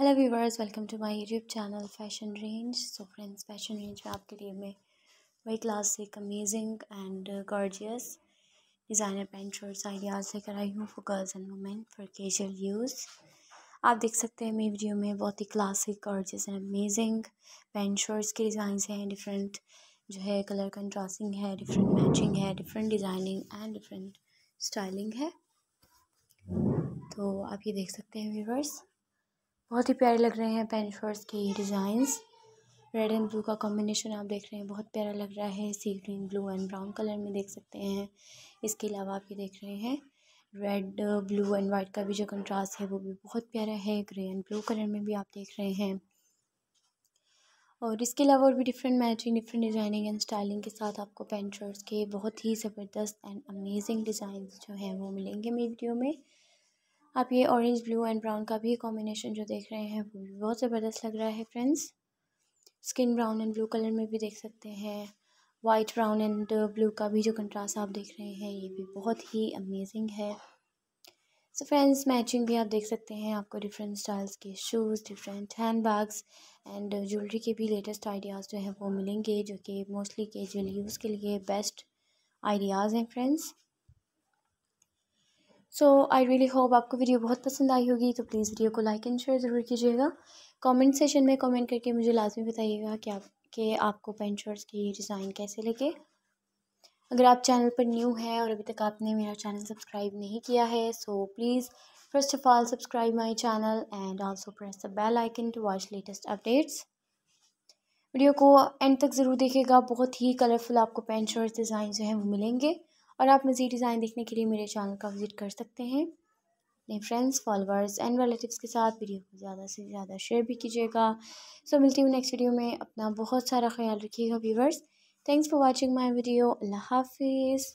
hello viewers welcome to my YouTube channel fashion range so friends fashion range में आपके लिए मैं वही क्लास एक amazing and gorgeous designer pant shirts ideas लेकर आई हूँ for girls and women for casual use आप देख सकते हैं मेरी वीडियो में बहुत ही classic gorgeous and amazing pant shirts के डिज़ाइन हैं डिफरेंट जो है कलर कंट्रास्टिंग है डिफरेंट मैचिंग है different designing and different styling है तो आप ये देख सकते हैं व्यूवर्स बहुत ही प्यारे लग रहे हैं पेंट शर्ट्स के ये डिज़ाइंस रेड एंड ब्लू का कॉम्बिनेशन आप देख रहे हैं बहुत प्यारा लग रहा है sea green blue and brown colour में देख सकते हैं इसके अलावा आप ये देख रहे हैं रेड ब्लू एंड वाइट का भी जो कंट्रास्ट है वो भी बहुत प्यारा है ग्रे एंड ब्लू कलर में भी आप देख रहे हैं और इसके अलावा और भी different matching different designing and styling के साथ आपको पेंट शर्ट्स के बहुत ही ज़बरदस्त एंड अमेजिंग डिज़ाइन जो हैं वो मिलेंगे मेरी वीडियो में आप ये ऑरेंज ब्लू एंड ब्राउन का भी कॉम्बिनेशन जो देख रहे हैं वो भी बहुत ज़बरदस्त लग रहा है friends skin brown and blue colour में भी देख सकते हैं वाइट ब्राउन एंड ब्लू का भी जो कंट्रास्ट आप देख रहे हैं ये भी बहुत ही अमेजिंग है सो फ्रेंड्स मैचिंग भी आप देख सकते हैं आपको डिफरेंट स्टाइल्स के shoes different hand bags and jewellery के भी लेटेस्ट आइडियाज़ जो हैं वो मिलेंगे जो कि मोस्टली केजुअल यूज़ के लिए बेस्ट आइडियाज़ हैं friends so I really hope आपको वीडियो बहुत पसंद आई होगी तो प्लीज़ वीडियो को लाइक एंड शेयर ज़रूर कीजिएगा कमेंट सेशन में कमेंट करके मुझे लाजमी बताइएगा कि आप कि आपको पेंट शर्ट्स की डिज़ाइन कैसे लगे अगर आप चैनल पर न्यू हैं और अभी तक आपने मेरा चैनल सब्सक्राइब नहीं किया है so please first of all subscribe my channel and also press the bell icon to watch latest updates video को एंड तक ज़रूर देखेगा बहुत ही कलरफुल आपको पेंट शर्ट डिज़ाइन जो हैं वो मिलेंगे और आप मज़ीद डिज़ाइन देखने के लिए मेरे चैनल का विज़िट कर सकते हैं अपने फ्रेंड्स फॉलोअर्स एंड रिलेटिव्स के साथ वीडियो को ज़्यादा से ज़्यादा शेयर भी कीजिएगा सो so, मिलती हूँ नेक्स्ट वीडियो में अपना बहुत सारा ख्याल रखिएगा viewers thanks for watching my video अल्लाह हाफिज़